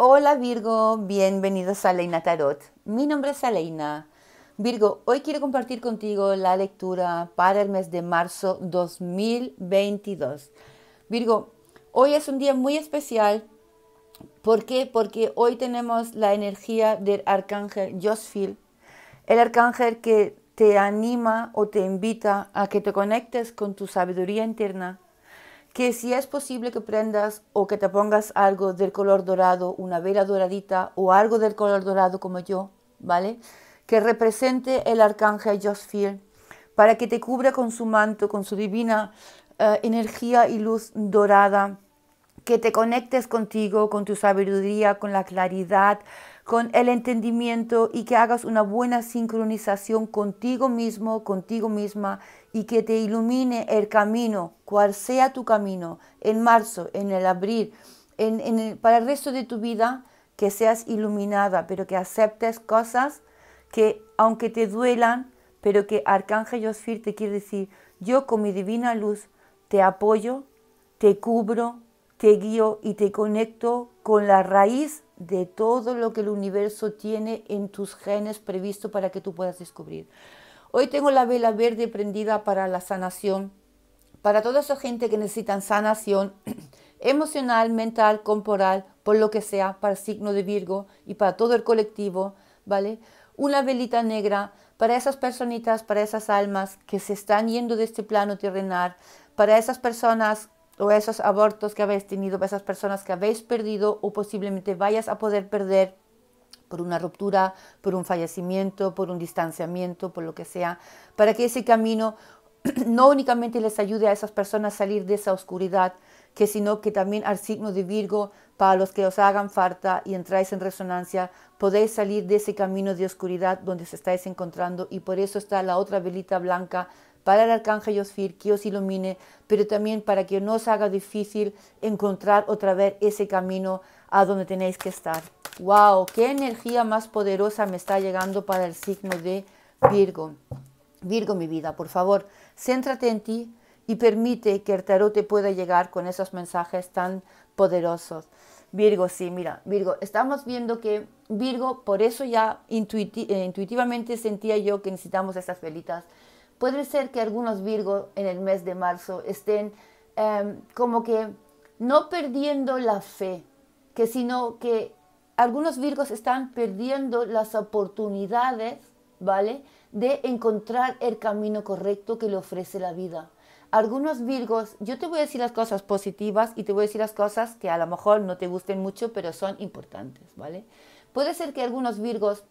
Hola Virgo, bienvenidos a Leina Tarot. Mi nombre es Aleina. Virgo, hoy quiero compartir contigo la lectura para el mes de marzo 2022. Virgo, hoy es un día muy especial. ¿Por qué? Porque hoy tenemos la energía del arcángel Josfield, el arcángel que te anima o te invita a que te conectes con tu sabiduría interna, que si es posible que prendas o que te pongas algo del color dorado, una vela doradita o algo del color dorado como yo, ¿vale? Que represente el arcángel Josfiel, para que te cubra con su manto, con su divina eh, energía y luz dorada, que te conectes contigo, con tu sabiduría, con la claridad, con el entendimiento y que hagas una buena sincronización contigo mismo, contigo misma y que te ilumine el camino, cual sea tu camino, en marzo, en el abril, en, para el resto de tu vida, que seas iluminada, pero que aceptes cosas que aunque te duelan, pero que Arcángel Josfir te quiere decir, yo con mi divina luz te apoyo, te cubro, te guío y te conecto con la raíz de todo lo que el universo tiene en tus genes previsto para que tú puedas descubrir. Hoy tengo la vela verde prendida para la sanación, para toda esa gente que necesitan sanación emocional, mental, corporal, por lo que sea, para el signo de Virgo y para todo el colectivo, ¿vale? Una velita negra para esas personitas, para esas almas que se están yendo de este plano terrenal, para esas personas o esos abortos que habéis tenido, esas personas que habéis perdido o posiblemente vayas a poder perder por una ruptura, por un fallecimiento, por un distanciamiento, por lo que sea, para que ese camino no únicamente les ayude a esas personas a salir de esa oscuridad, que sino que también al signo de Virgo, para los que os hagan falta y entráis en resonancia, podéis salir de ese camino de oscuridad donde os estáis encontrando y por eso está la otra velita blanca para el arcángel Josfir que os ilumine, pero también para que no os haga difícil encontrar otra vez ese camino a donde tenéis que estar. ¡Wow! ¡Qué energía más poderosa me está llegando para el signo de Virgo! Virgo, mi vida, por favor, céntrate en ti y permite que el tarot te pueda llegar con esos mensajes tan poderosos. Virgo, sí, mira, Virgo, estamos viendo que Virgo, por eso ya eh, intuitivamente sentía yo que necesitamos estas velitas Puede ser que algunos virgos en el mes de marzo estén em, como que no perdiendo la fe, que sino que algunos Virgos están perdiendo las oportunidades, ¿vale? De encontrar el camino correcto que le ofrece la vida. Algunos Virgos, yo te voy a decir las cosas positivas y te voy a decir las cosas que a lo mejor no te gusten mucho, pero son importantes, ¿vale? Puede ser que algunos Virgos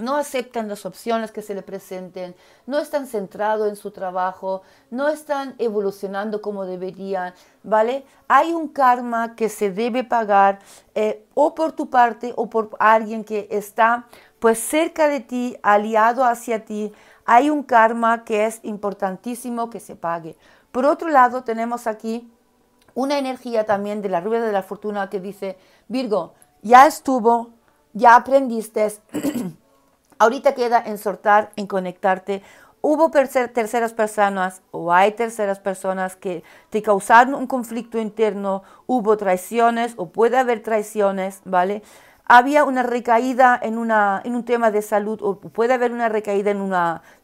no aceptan las opciones que se le presenten, no están centrados en su trabajo, no están evolucionando como deberían, ¿vale? Hay un karma que se debe pagar eh, o por tu parte o por alguien que está pues cerca de ti, aliado hacia ti. Hay un karma que es importantísimo que se pague. Por otro lado, tenemos aquí una energía también de la rueda de la fortuna que dice, Virgo, ya estuvo, ya aprendiste. Ahorita queda en sortar, en conectarte. Hubo terceras personas o hay terceras personas que te causaron un conflicto interno, hubo traiciones o puede haber traiciones, ¿vale? Había una recaída en, una, en un tema de salud o puede haber una recaída en un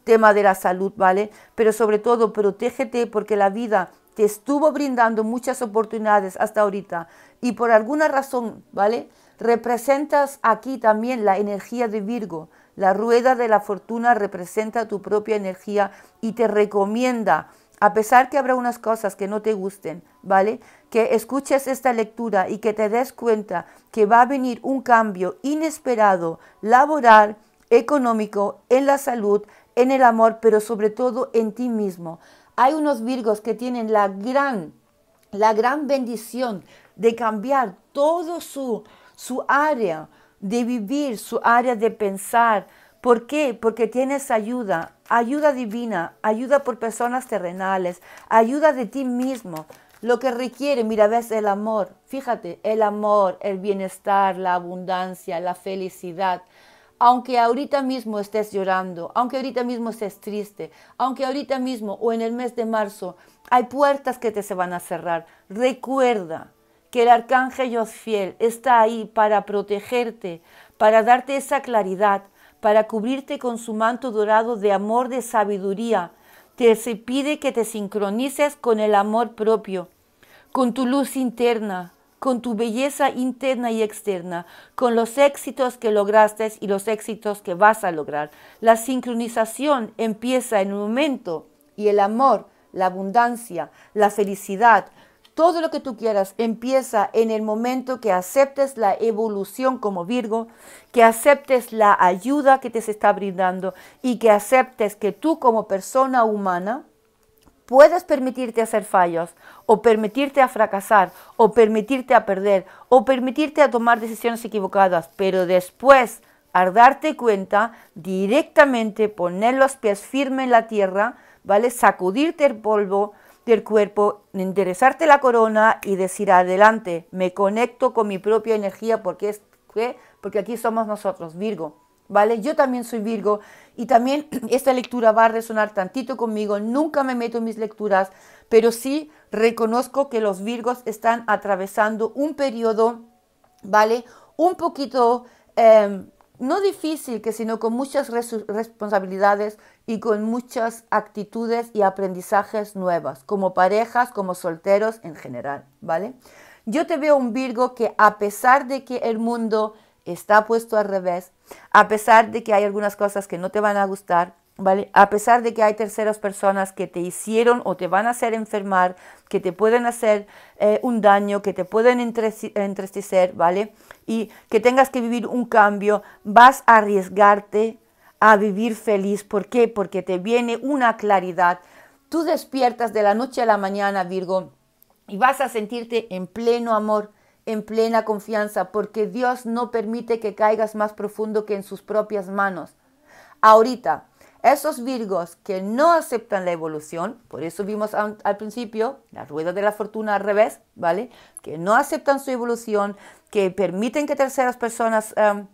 tema de la salud, ¿vale? Pero sobre todo, protégete porque la vida te estuvo brindando muchas oportunidades hasta ahorita y por alguna razón, ¿vale? Representas aquí también la energía de Virgo. La rueda de la fortuna representa tu propia energía y te recomienda, a pesar que habrá unas cosas que no te gusten, ¿vale? Que escuches esta lectura y que te des cuenta que va a venir un cambio inesperado, laboral, económico, en la salud, en el amor, pero sobre todo en ti mismo. Hay unos virgos que tienen la gran, la gran bendición de cambiar todo su, su área de vivir, su área de pensar. ¿Por qué? Porque tienes ayuda, ayuda divina, ayuda por personas terrenales, ayuda de ti mismo. Lo que requiere, mira, ves el amor, fíjate, el amor, el bienestar, la abundancia, la felicidad. Aunque ahorita mismo estés llorando, aunque ahorita mismo estés triste, aunque ahorita mismo o en el mes de marzo hay puertas que te se van a cerrar, recuerda que el arcángel Fiel está ahí para protegerte, para darte esa claridad, para cubrirte con su manto dorado de amor, de sabiduría. Te se pide que te sincronices con el amor propio, con tu luz interna, con tu belleza interna y externa, con los éxitos que lograste y los éxitos que vas a lograr. La sincronización empieza en un momento y el amor, la abundancia, la felicidad, todo lo que tú quieras empieza en el momento que aceptes la evolución como Virgo, que aceptes la ayuda que te se está brindando y que aceptes que tú como persona humana puedes permitirte hacer fallos o permitirte a fracasar o permitirte a perder o permitirte a tomar decisiones equivocadas, pero después al darte cuenta directamente poner los pies firmes en la tierra, ¿vale? Sacudirte el polvo, del cuerpo, enderezarte la corona y decir adelante, me conecto con mi propia energía porque es ¿qué? porque aquí somos nosotros, Virgo. ¿Vale? Yo también soy Virgo y también esta lectura va a resonar tantito conmigo. Nunca me meto en mis lecturas, pero sí reconozco que los Virgos están atravesando un periodo, ¿vale? Un poquito, em, no difícil, que sino con muchas responsabilidades y con muchas actitudes y aprendizajes nuevas, como parejas, como solteros en general, ¿vale? Yo te veo un Virgo que a pesar de que el mundo está puesto al revés, a pesar de que hay algunas cosas que no te van a gustar, ¿vale? A pesar de que hay terceras personas que te hicieron o te van a hacer enfermar, que te pueden hacer eh, un daño, que te pueden entristecer, ¿vale? Y que tengas que vivir un cambio, vas a arriesgarte a vivir feliz. ¿Por qué? Porque te viene una claridad. Tú despiertas de la noche a la mañana, Virgo, y vas a sentirte en pleno amor, en plena confianza, porque Dios no permite que caigas más profundo que en sus propias manos. Ahorita, esos Virgos que no aceptan la evolución, por eso vimos al principio la rueda de la fortuna al revés, ¿vale? Que no aceptan su evolución, que permiten que terceras personas em,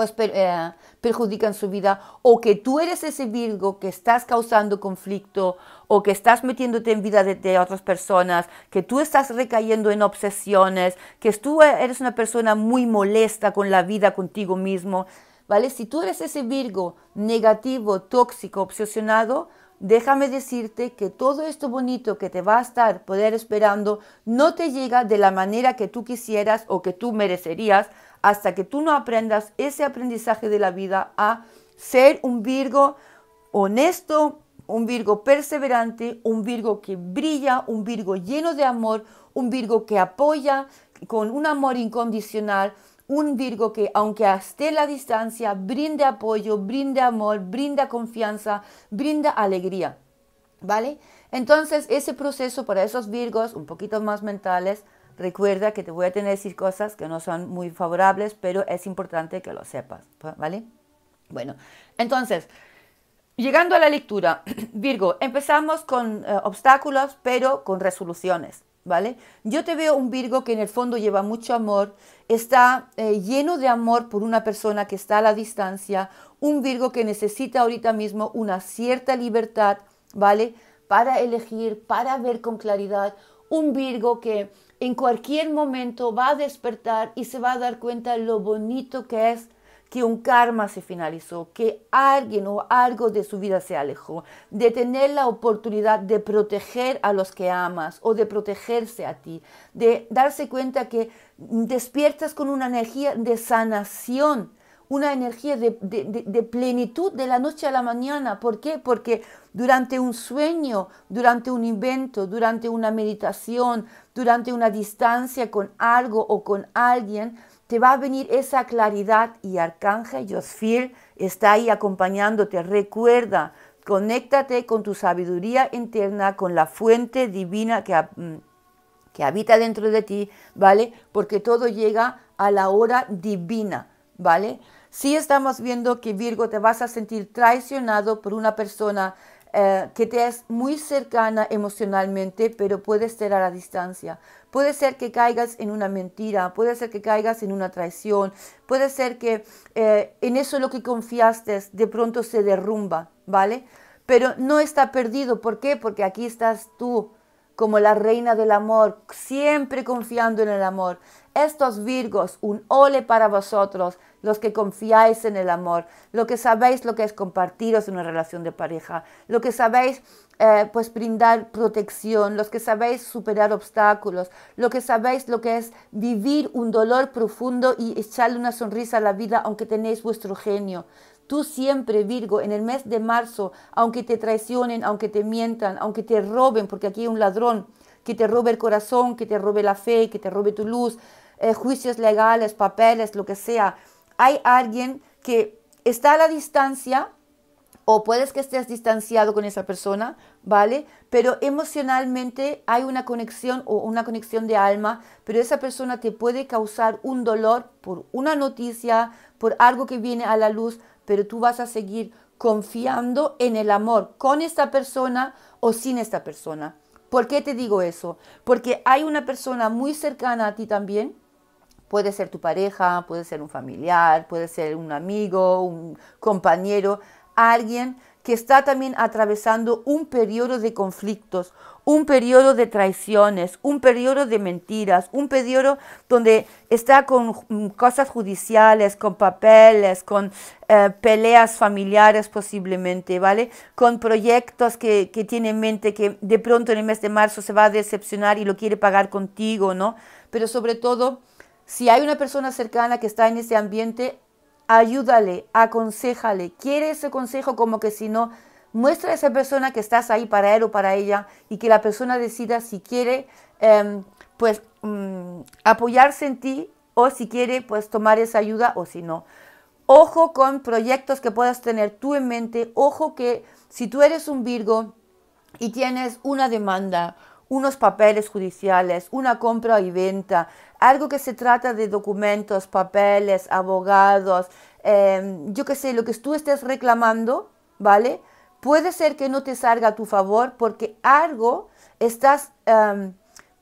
pues, eh, perjudican su vida, o que tú eres ese Virgo que estás causando conflicto, o que estás metiéndote en vida de, de, otras personas, que tú estás recayendo en obsesiones, que tú e, eres una persona muy molesta con la vida, contigo mismo, ¿vale? Si tú eres ese Virgo negativo, tóxico, obsesionado, déjame decirte que todo esto bonito que te va a estar poder esperando no te llega de la manera que tú quisieras o que tú merecerías, hasta que tú no aprendas ese aprendizaje de la vida a ser un Virgo honesto, un Virgo perseverante, un Virgo que brilla, un Virgo lleno de amor, un Virgo que apoya con un amor incondicional, un Virgo que aunque esté la distancia, brinde apoyo, brinde amor, brinda confianza, brinda alegría. ¿Vale? Entonces ese proceso para esos Virgos un poquito más mentales Recuerda que te voy a tener que decir cosas que no son muy favorables, pero es importante que lo sepas, ¿vale? Bueno, entonces, llegando a la lectura, Virgo, empezamos con eh, obstáculos, pero con resoluciones, ¿vale? Yo te veo un Virgo que en el fondo lleva mucho amor, está eh, lleno de amor por una persona que está a la distancia, un Virgo que necesita ahorita mismo una cierta libertad, ¿vale? Para elegir, para ver con claridad, un Virgo que en cualquier momento va a despertar y se va a dar cuenta lo bonito que es que un karma se finalizó, que alguien o algo de su vida se alejó, de tener la oportunidad de proteger a los que amas o de protegerse a ti, de darse cuenta que despiertas con una energía de sanación, una energía de, plenitud de la noche a la mañana. ¿Por qué? Porque durante un sueño, durante un invento, durante una meditación, durante una distancia con algo o con alguien, te va a venir esa claridad y Arcángel Josfiel está ahí acompañándote. Recuerda, conéctate con tu sabiduría interna, con la fuente divina que, mm, que habita dentro de ti, ¿vale? Porque todo llega a la hora divina, ¿vale? sí estamos viendo que Virgo te vas a sentir traicionado por una persona eh, que te es muy cercana emocionalmente, pero puede estar a la distancia. Puede ser que caigas en una mentira, puede ser que caigas en una traición, puede ser que eh, en eso lo que confiaste de pronto se derrumba, ¿vale? Pero no está perdido, ¿por qué? Porque aquí estás tú como la reina del amor, siempre confiando en el amor, estos virgos, un ole para vosotros, los que confiáis en el amor, los que sabéis lo que es compartiros en una relación de pareja, los que sabéis eh, pues brindar protección, los que sabéis superar obstáculos, los que sabéis lo que es vivir un dolor profundo y echarle una sonrisa a la vida aunque tenéis vuestro genio. Tú siempre, Virgo, en el mes de marzo, aunque te traicionen, aunque te mientan, aunque te roben, porque aquí hay un ladrón que te robe el corazón, que te robe la fe, que te robe tu luz, eh, juicios legales, papeles, lo que sea. Hay alguien que está a la distancia o puedes que estés distanciado con esa persona, ¿vale? Pero emocionalmente hay una conexión o una conexión de alma, pero esa persona te puede causar un dolor por una noticia, por algo que viene a la luz, pero tú vas a seguir confiando en el amor con esta persona o sin esta persona. ¿Por qué te digo eso? Porque hay una persona muy cercana a ti también Puede ser tu pareja, puede ser un familiar, puede ser un amigo, un compañero, alguien que está también atravesando un periodo de conflictos, un periodo de traiciones, un periodo de mentiras, un periodo donde está con cosas judiciales, con papeles, con eh, peleas familiares posiblemente, ¿vale? Con proyectos que, que tiene en mente que de pronto en el mes de marzo se va a decepcionar y lo quiere pagar contigo, ¿no? Pero sobre todo si hay una persona cercana que está en ese ambiente, ayúdale, aconsejale, quiere ese consejo como que si no, muestra a esa persona que estás ahí para él o para ella y que la persona decida si quiere em, pues mm, apoyarse en ti o si quiere pues tomar esa ayuda o si no. Ojo con proyectos que puedas tener tú en mente, ojo que si tú eres un Virgo y tienes una demanda unos papeles judiciales, una compra y venta, algo que se trata de documentos, papeles, abogados, em, yo qué sé, lo que tú estés reclamando, ¿vale? Puede ser que no te salga a tu favor porque algo estás em,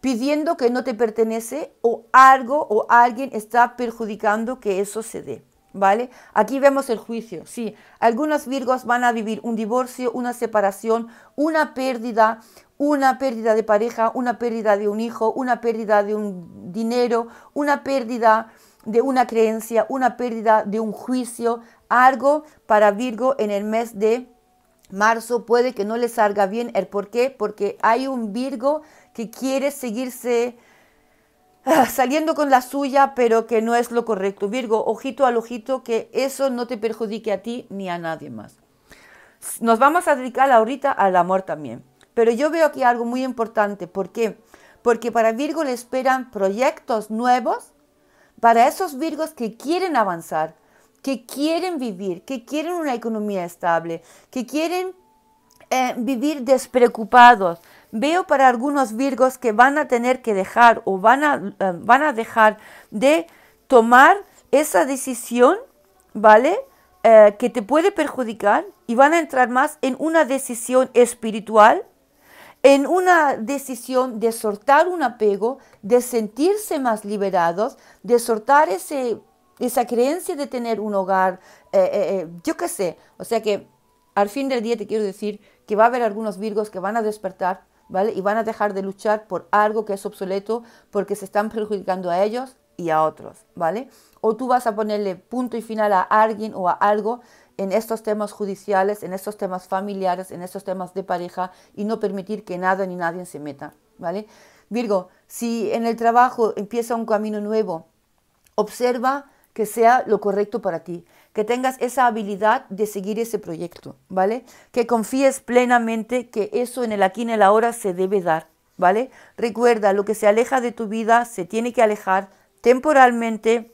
pidiendo que no te pertenece o algo o alguien está perjudicando que eso se dé. ¿Vale? Aquí vemos el juicio, sí. Algunos virgos van a vivir un divorcio, una separación, una pérdida, una pérdida de pareja, una pérdida de un hijo, una pérdida de un dinero, una pérdida de una creencia, una pérdida de un juicio, algo para Virgo en el mes de marzo puede que no le salga bien. ¿El por qué? Porque hay un Virgo que quiere seguirse Ah, saliendo con la suya, pero que no es lo correcto. Virgo, ojito al ojito, que eso no te perjudique a ti ni a nadie más. Nos vamos a dedicar ahorita al amor también. Pero yo veo aquí algo muy importante. ¿Por qué? Porque para Virgo le esperan proyectos nuevos para esos Virgos que quieren avanzar, que quieren vivir, que quieren una economía estable, que quieren eh, vivir despreocupados, veo para algunos virgos que van a tener que dejar o van a, eh, van a dejar de tomar esa decisión, ¿vale? Eh, que te puede perjudicar y van a entrar más en una decisión espiritual, en una decisión de soltar un apego, de sentirse más liberados, de soltar ese, esa creencia de tener un hogar, eh, yo qué sé, o sea que al fin del día te quiero decir que va a haber algunos virgos que van a despertar ¿vale? Y van a dejar de luchar por algo que es obsoleto porque se están perjudicando a ellos y a otros, ¿vale? O tú vas a ponerle punto y final a alguien o a algo en estos temas judiciales, en estos temas familiares, en estos temas de pareja y no permitir que nada ni nadie se meta, ¿vale? Virgo, si en el trabajo empieza un camino nuevo, observa que sea lo correcto para ti que tengas esa habilidad de seguir ese proyecto, ¿vale? Que confíes plenamente que eso en el aquí y en el ahora se debe dar, ¿vale? Recuerda, lo que se aleja de tu vida se tiene que alejar temporalmente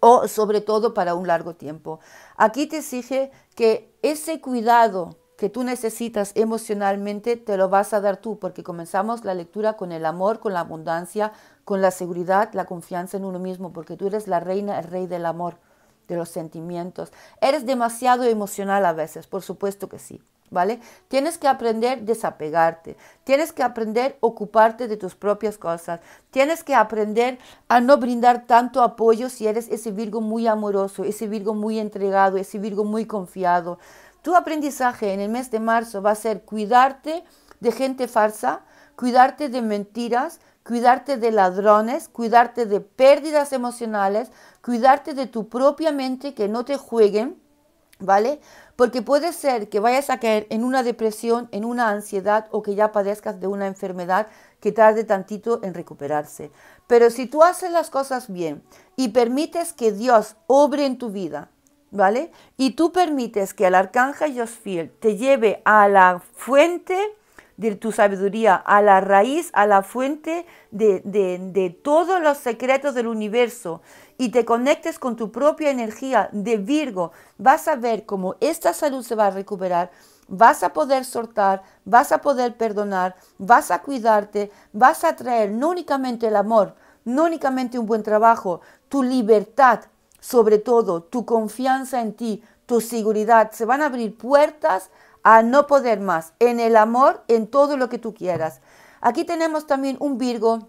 o sobre todo para un largo tiempo. Aquí te exige que ese cuidado que tú necesitas emocionalmente te lo vas a dar tú, porque comenzamos la lectura con el amor, con la abundancia, con la seguridad, la confianza en uno mismo, porque tú eres la reina, el rey del amor de los sentimientos. Eres demasiado emocional a veces, por supuesto que sí, ¿vale? Tienes que aprender a desapegarte, tienes que aprender ocuparte de tus propias cosas, tienes que aprender a no brindar tanto apoyo si eres ese Virgo muy amoroso, ese Virgo muy entregado, ese Virgo muy confiado. Tu aprendizaje en el mes de marzo va a ser cuidarte de gente falsa, cuidarte de mentiras, cuidarte de ladrones, cuidarte de pérdidas emocionales, cuidarte de tu propia mente que no te jueguen, ¿vale? Porque puede ser que vayas a caer en una depresión, en una ansiedad o que ya padezcas de una enfermedad que tarde tantito en recuperarse. Pero si tú haces las cosas bien y permites que Dios obre en tu vida, ¿vale? Y tú permites que el arcángel Josfiel te lleve a la fuente, de tu sabiduría, a la raíz, a la fuente de, de todos los secretos del universo y te conectes con tu propia energía de Virgo, vas a ver cómo esta salud se va a recuperar vas a poder soltar, vas a poder perdonar, vas a cuidarte, vas a traer no únicamente el amor, no únicamente un buen trabajo, tu libertad, sobre todo tu confianza en ti, tu seguridad. Se van a abrir puertas a no poder más, en el amor, en todo lo que tú quieras. Aquí tenemos también un Virgo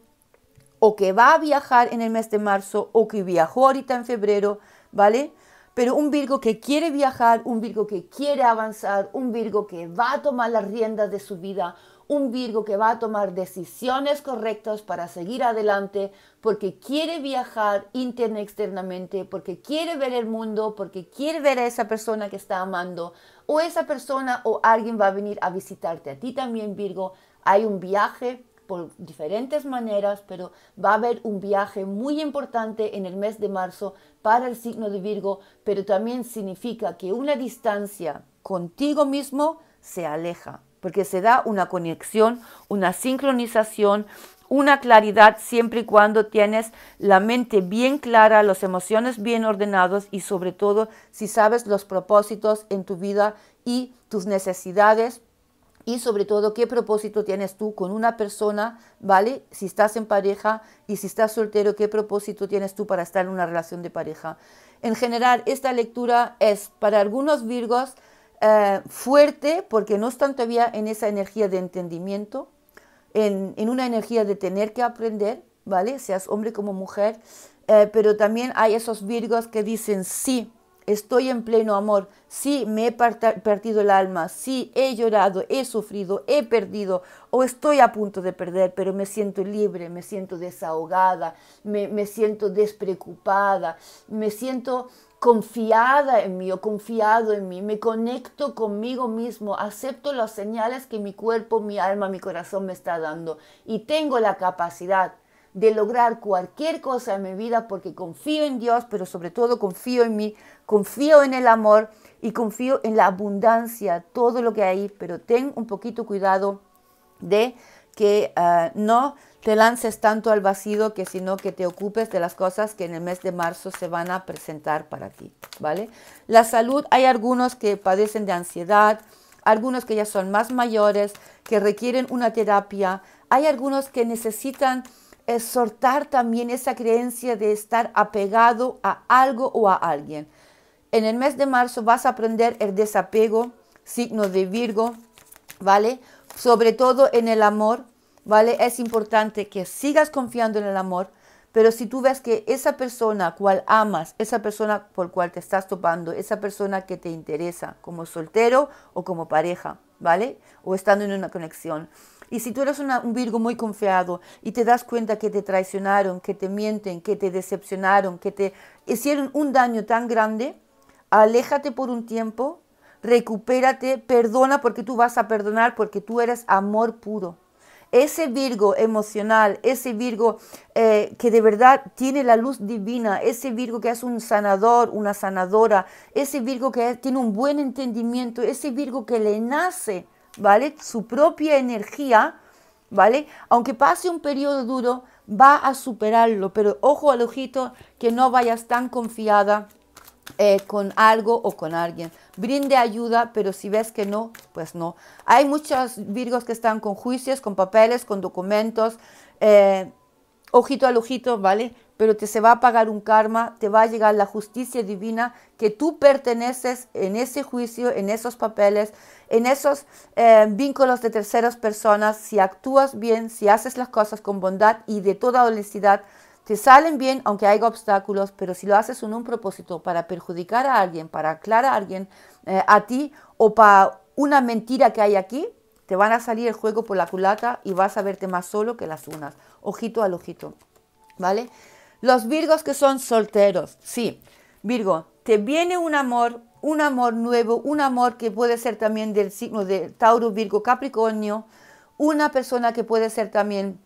o que va a viajar en el mes de marzo o que viajó ahorita en febrero, ¿vale? Pero un Virgo que quiere viajar, un Virgo que quiere avanzar, un Virgo que va a tomar las riendas de su vida, un Virgo que va a tomar decisiones correctas para seguir adelante, porque quiere viajar interna externamente, porque quiere ver el mundo, porque quiere ver a esa persona que está amando, o esa persona o alguien va a venir a visitarte. A ti también, Virgo, hay un viaje por diferentes maneras, pero va a haber un viaje muy importante en el mes de marzo para el signo de Virgo, pero también significa que una distancia contigo mismo se aleja porque se da una conexión, una sincronización, una claridad siempre y cuando tienes la mente bien clara, las emociones bien ordenadas y sobre todo si sabes los propósitos en tu vida y tus necesidades y sobre todo qué propósito tienes tú con una persona, ¿vale? Si estás en pareja y si estás soltero, qué propósito tienes tú para estar en una relación de pareja. En general, esta lectura es para algunos virgos eh, fuerte porque no están todavía en esa energía de entendimiento, en, una energía de tener que aprender, ¿vale? Seas hombre como mujer, eh, pero también hay esos virgos que dicen sí. Estoy en pleno amor, sí me he partido el alma, sí he llorado, he sufrido, he perdido o estoy a punto de perder, pero me siento libre, me siento desahogada, me, me siento despreocupada, me siento confiada en mí o confiado en mí, me conecto conmigo mismo, acepto las señales que mi cuerpo, mi alma, mi corazón me está dando y tengo la capacidad de lograr cualquier cosa en mi vida porque confío en Dios, pero sobre todo confío en mí, confío en el amor y confío en la abundancia, todo lo que hay, pero ten un poquito cuidado de que ah, no te lances tanto al vacío que sino que te ocupes de las cosas que en el mes de marzo se van a presentar para ti, ¿vale? La salud, hay algunos que padecen de ansiedad, algunos que ya son más mayores, que requieren una terapia, hay algunos que necesitan exhortar también esa creencia de estar apegado a algo o a alguien. En el mes de marzo vas a aprender el desapego, signo de Virgo, ¿vale? Sobre todo en el amor, ¿vale? Es importante que sigas confiando en el amor, pero si tú ves que esa persona cual amas, esa persona por cual te estás topando, esa persona que te interesa como soltero o como pareja, ¿vale? O estando en una conexión. Y si tú eres un Virgo muy confiado y te das cuenta que te traicionaron, que te mienten, que te decepcionaron, que te hicieron un daño tan grande, aléjate por un tiempo, recupérate, perdona porque tú vas a perdonar, porque tú eres amor puro ese Virgo emocional, ese Virgo eh, que de verdad tiene la luz divina, ese Virgo que es un sanador, una sanadora, ese Virgo que tiene un buen entendimiento, ese Virgo que le nace, ¿vale? Su propia energía, ¿vale? Aunque pase un periodo duro, va a superarlo, pero ojo al ojito que no vayas tan confiada eh, con algo o con alguien brinde ayuda, pero si ves que no, pues no. Hay muchos virgos que están con juicios, con papeles, con documentos, eh, ojito al ojito, ¿vale? Pero te se va a pagar un karma, te va a llegar la justicia divina que tú perteneces en ese juicio, en esos papeles, en esos eh, vínculos de terceras personas. Si actúas bien, si haces las cosas con bondad y de toda honestidad, te salen bien aunque haya obstáculos, pero si lo haces en un propósito para perjudicar a alguien, para aclarar a alguien, eh, a ti o para una mentira que hay aquí, te van a salir el juego por la culata y vas a verte más solo que las unas. Ojito al ojito, ¿vale? Los virgos que son solteros, sí. Virgo, te viene un amor, un amor nuevo, un amor que puede ser también del signo de Tauro, Virgo, Capricornio, una persona que puede ser también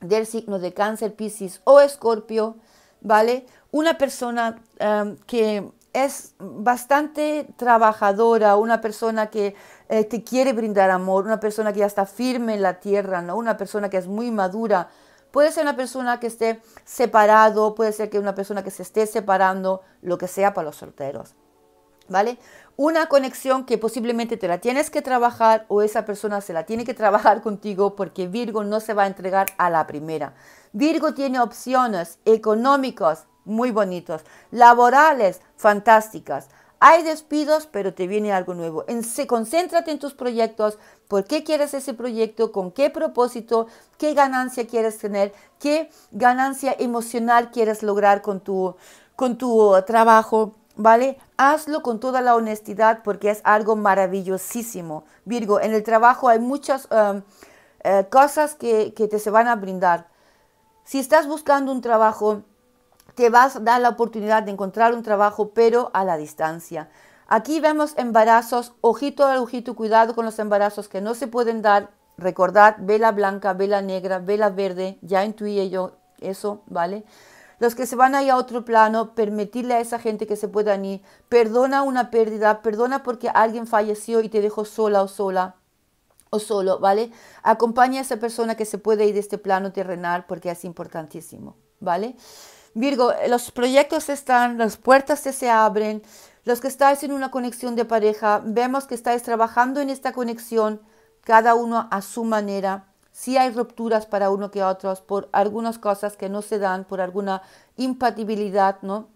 del signo de cáncer, Pisces o escorpio, ¿vale? Una persona em, que es bastante trabajadora, una persona que eh, te quiere brindar amor, una persona que ya está firme en la tierra, ¿no? Una persona que es muy madura. Puede ser una persona que esté separado, puede ser que una persona que se esté separando, lo que sea para los solteros, ¿vale? una conexión que posiblemente te la tienes que trabajar o esa persona se la tiene que trabajar contigo porque Virgo no se va a entregar a la primera. Virgo tiene opciones económicas muy bonitas, laborales fantásticas. Hay despidos, pero te viene algo nuevo. En, se, concéntrate en tus proyectos, por qué quieres ese proyecto, con qué propósito, qué ganancia quieres tener, qué ganancia emocional quieres lograr con tu, con tu trabajo ¿Vale? Hazlo con toda la honestidad porque es algo maravillosísimo. Virgo, en el trabajo hay muchas um, eh, cosas que, te se van a brindar. Si estás buscando un trabajo, te vas a dar la oportunidad de encontrar un trabajo, pero a la distancia. Aquí vemos embarazos, ojito al ojito, cuidado con los embarazos que no se pueden dar. Recordad, vela blanca, vela negra, vela verde, ya intuí yo eso, ¿vale? los que se van a ir a otro plano, permitirle a esa gente que se puedan ir, perdona una pérdida, perdona porque alguien falleció y te dejó sola o sola o solo, ¿vale? Acompaña a esa persona que se puede ir de este plano terrenal porque es importantísimo, ¿vale? Virgo, los proyectos están, las puertas se abren, los que estáis en una conexión de pareja, vemos que estáis trabajando en esta conexión, cada uno a su manera si hay rupturas para uno que otros por algunas cosas que no se dan, por alguna impatibilidad, ¿no?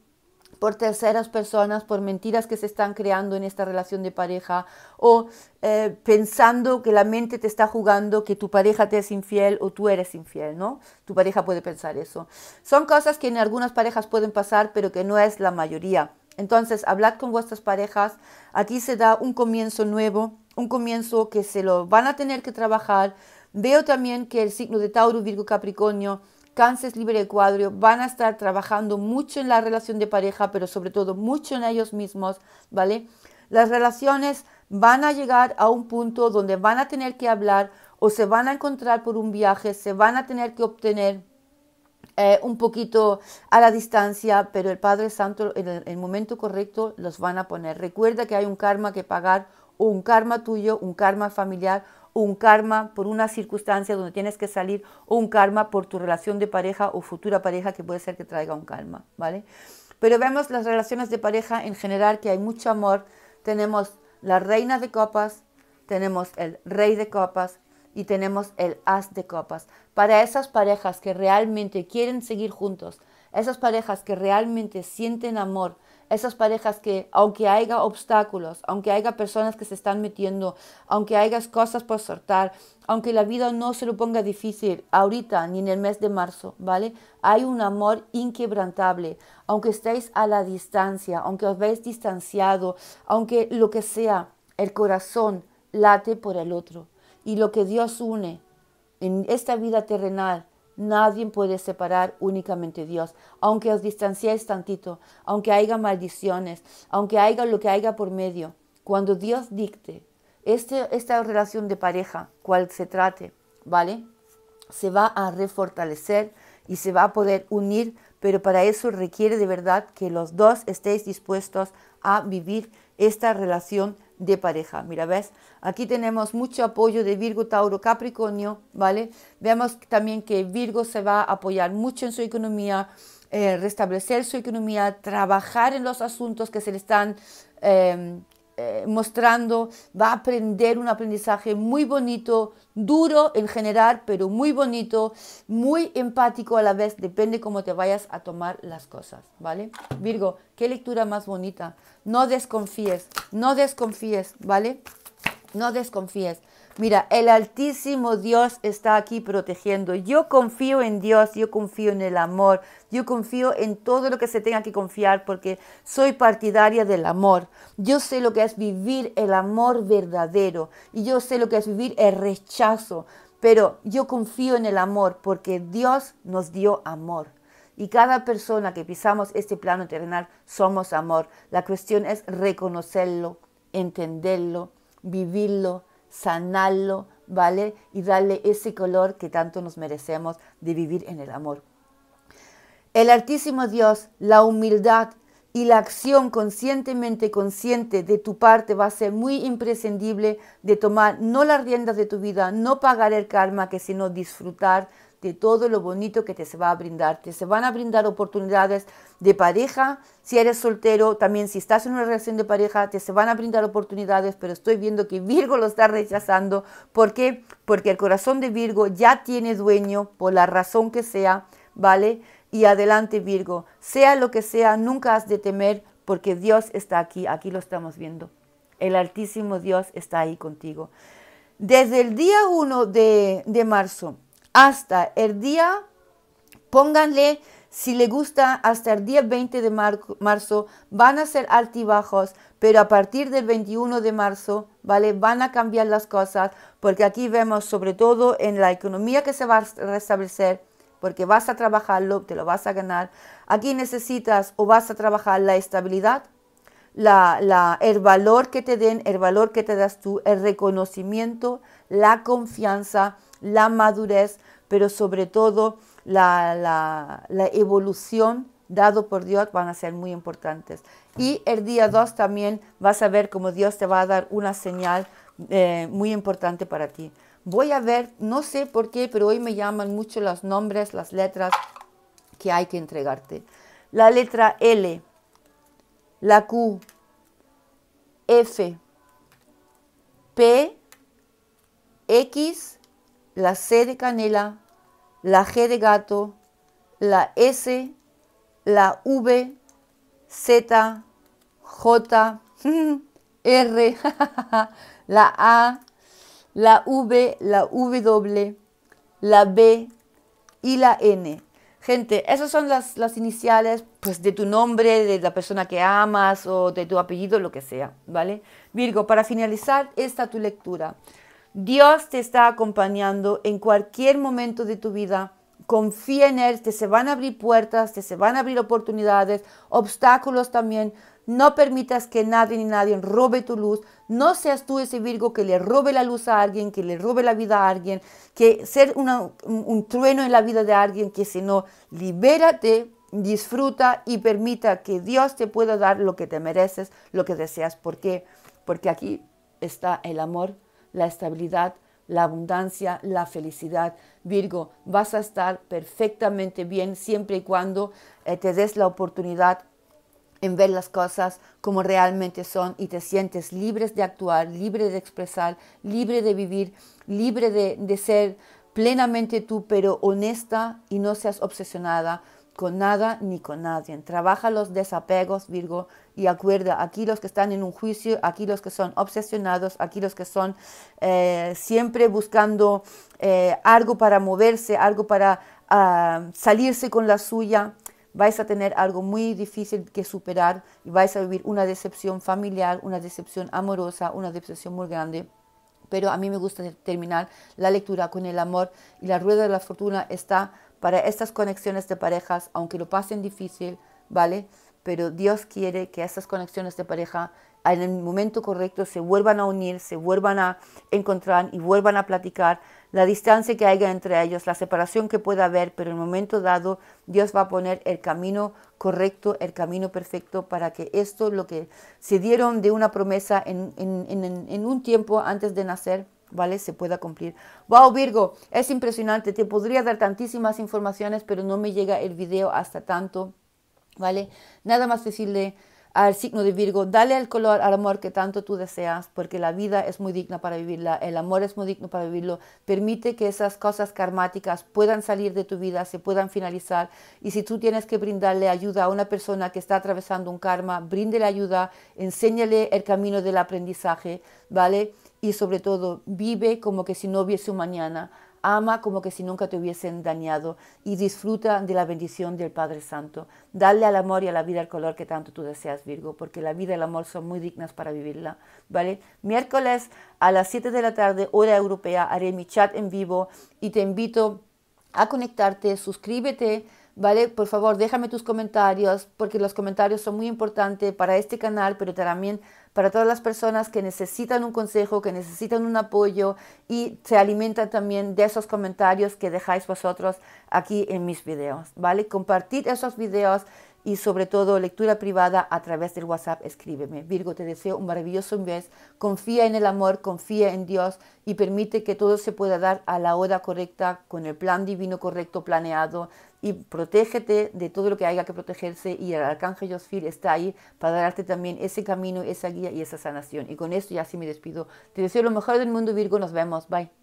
por terceras personas, por mentiras que se están creando en esta relación de pareja, o eh, pensando que la mente te está jugando, que tu pareja te es infiel o tú eres infiel, ¿no? Tu pareja puede pensar eso. Son cosas que en algunas parejas pueden pasar, pero que no es la mayoría. Entonces, hablad con vuestras parejas, aquí se da un comienzo nuevo, un comienzo que se lo van a tener que trabajar, Veo también que el signo de Tauro, Virgo, Capricornio, Cáncer, Libre, Ecuadrio van a estar trabajando mucho en la relación de pareja, pero sobre todo mucho en ellos mismos, ¿vale? Las relaciones van a llegar a un punto donde van a tener que hablar o se van a encontrar por un viaje, se van a tener que obtener eh, un poquito a la distancia, pero el Padre Santo en el, el momento correcto los van a poner. Recuerda que hay un karma que pagar o un karma tuyo, un karma familiar un karma por una circunstancia donde tienes que salir o un karma por tu relación de pareja o futura pareja que puede ser que traiga un karma, ¿vale? Pero vemos las relaciones de pareja en general que hay mucho amor. Tenemos la reina de copas, tenemos el rey de copas y tenemos el as de copas. Para esas parejas que realmente quieren seguir juntos, esas parejas que realmente sienten amor, esas parejas que aunque haya obstáculos, aunque haya personas que se están metiendo, aunque haya cosas por soltar, aunque la vida no se lo ponga difícil ahorita ni en el mes de marzo, ¿vale? Hay un amor inquebrantable, aunque estéis a la distancia, aunque os veáis distanciado, aunque lo que sea, el corazón late por el otro. Y lo que Dios une en esta vida terrenal Nadie puede separar únicamente Dios. Aunque os distanciéis tantito, aunque haya maldiciones, aunque haya lo que haya por medio, cuando Dios dicte este, esta relación de pareja, cual se trate, ¿vale? Se va a refortalecer y se va a poder unir, pero para eso requiere de verdad que los dos estéis dispuestos a vivir esta relación de pareja. Mira, ¿ves? Aquí tenemos mucho apoyo de Virgo, Tauro, Capricornio, ¿vale? veamos también que Virgo se va a apoyar mucho en su economía, eh, restablecer su economía, trabajar en los asuntos que se le están eh, eh, mostrando, va a aprender un aprendizaje muy bonito, duro en general, pero muy bonito, muy empático a la vez, depende cómo te vayas a tomar las cosas, ¿vale? Virgo, qué lectura más bonita. No desconfíes, no desconfíes, ¿vale? No desconfíes. Mira, el Altísimo Dios está aquí protegiendo. Yo confío en Dios, yo confío en el amor, yo confío en todo lo que se tenga que confiar porque soy partidaria del amor. Yo sé lo que es vivir el amor verdadero y yo sé lo que es vivir el rechazo, pero yo confío en el amor porque Dios nos dio amor. Y cada persona que pisamos este plano terrenal somos amor. La cuestión es reconocerlo, entenderlo, vivirlo sanarlo, ¿vale? Y darle ese color que tanto nos merecemos de vivir en el amor. El Altísimo Dios, la humildad y la acción conscientemente consciente de tu parte va a ser muy imprescindible de tomar no las riendas de tu vida, no pagar el karma, que sino disfrutar de todo lo bonito que te se va a brindar. Te se van a brindar oportunidades de pareja, si eres soltero, también si estás en una relación de pareja, te se van a brindar oportunidades, pero estoy viendo que Virgo lo está rechazando. ¿Por qué? Porque el corazón de Virgo ya tiene dueño, por la razón que sea, ¿vale? Y adelante Virgo, sea lo que sea, nunca has de temer porque Dios está aquí, aquí lo estamos viendo. El Altísimo Dios está ahí contigo. Desde el día 1 de, de marzo hasta el día, pónganle si le gusta, hasta el día 20 de marzo van a ser altibajos, pero a partir del 21 de marzo, ¿vale? Van a cambiar las cosas, porque aquí vemos sobre todo en la economía que se va a restablecer, porque vas a trabajarlo, te lo vas a ganar. Aquí necesitas o vas a trabajar la estabilidad, el valor que te den, el valor que te das tú, el reconocimiento, la confianza, la madurez, pero sobre todo la, evolución dado por Dios van a ser muy importantes. Y el día 2 también vas a ver cómo Dios te va a dar una señal eh, muy importante para ti. Voy a ver, no sé por qué, pero hoy me llaman mucho los nombres, las letras que hay que entregarte. La letra L, la Q, F, P, X, la C de canela, la G de gato, la S, la V, Z, J, R, la A, la V, la W, la B y la N. Gente, esas son las, iniciales pues, de tu nombre, de la persona que amas o de tu apellido, lo que sea, ¿vale? Virgo, para finalizar esta tu lectura. Dios te está acompañando en cualquier momento de tu vida. Confía en Él, te se van a abrir puertas, te se van a abrir oportunidades, obstáculos también. No permitas que nadie ni nadie robe tu luz. No seas tú ese Virgo que le robe la luz a alguien, que le robe la vida a alguien, que ser un, trueno en la vida de alguien, que si no, libérate, disfruta y permita que Dios te pueda dar lo que te mereces, lo que deseas. ¿Por qué? Porque aquí está el amor la estabilidad, la abundancia, la felicidad. Virgo, vas a estar perfectamente bien siempre y cuando eh, te des la oportunidad en ver las cosas como realmente son y te sientes libres de actuar, libre de expresar, libre de vivir, libre de, de ser plenamente tú, pero honesta y no seas obsesionada con nada ni con nadie. Trabaja los desapegos, Virgo, y acuerda, aquí los que están en un juicio, aquí los que son obsesionados, aquí los que son eh, siempre buscando eh, algo para moverse, algo para ah, salirse con la suya, vais a tener algo muy difícil que superar y vais a vivir una decepción familiar, una decepción amorosa, una decepción muy grande pero a mí me gusta terminar la lectura con el amor y la rueda de la fortuna está para estas conexiones de parejas, aunque lo pasen difícil, ¿vale? Pero Dios quiere que estas conexiones de pareja en el momento correcto se vuelvan a unir, se vuelvan a encontrar y vuelvan a platicar. La distancia que haya entre ellos, la separación que pueda haber, pero en el momento dado Dios va a poner el camino correcto, el camino perfecto para que esto, lo que se dieron de una promesa en, un tiempo antes de nacer, ¿vale? Se pueda cumplir. ¡Wow, Virgo! Es impresionante. Te podría dar tantísimas informaciones, pero no me llega el video hasta tanto, ¿vale? Nada más decirle al signo de Virgo, dale el color al amor que tanto tú deseas, porque la vida es muy digna para vivirla, el amor es muy digno para vivirlo. Permite que esas cosas karmáticas puedan salir de tu vida, se puedan finalizar. Y si tú tienes que brindarle ayuda a una persona que está atravesando un karma, bríndele ayuda, enséñale el camino del aprendizaje, ¿vale? y sobre todo vive como que si no hubiese un mañana, ama como que si nunca te hubiesen dañado y disfruta de la bendición del Padre Santo. Dale al amor y a la vida el color que tanto tú deseas, Virgo, porque la vida y el amor son muy dignas para vivirla, ¿vale? Miércoles a las 7 de la tarde, hora europea, haré mi chat en vivo y te invito a conectarte, suscríbete ¿vale? Por favor, déjame tus comentarios, porque los comentarios son muy importantes para este canal, pero también para todas las personas que necesitan un consejo, que necesitan un apoyo y se alimentan también de esos comentarios que dejáis vosotros aquí en mis videos, ¿vale? Compartid esos videos y sobre todo lectura privada a través del WhatsApp, escríbeme. Virgo, te deseo un maravilloso mes. Confía en el amor, confía en Dios y permite que todo se pueda dar a la hora correcta, con el plan divino correcto planeado. Y protégete de todo lo que haya que protegerse. Y el arcángel Josfil está ahí para darte también ese camino, esa guía y esa sanación. Y con esto ya sí me despido. Te deseo lo mejor del mundo, Virgo. Nos vemos. Bye.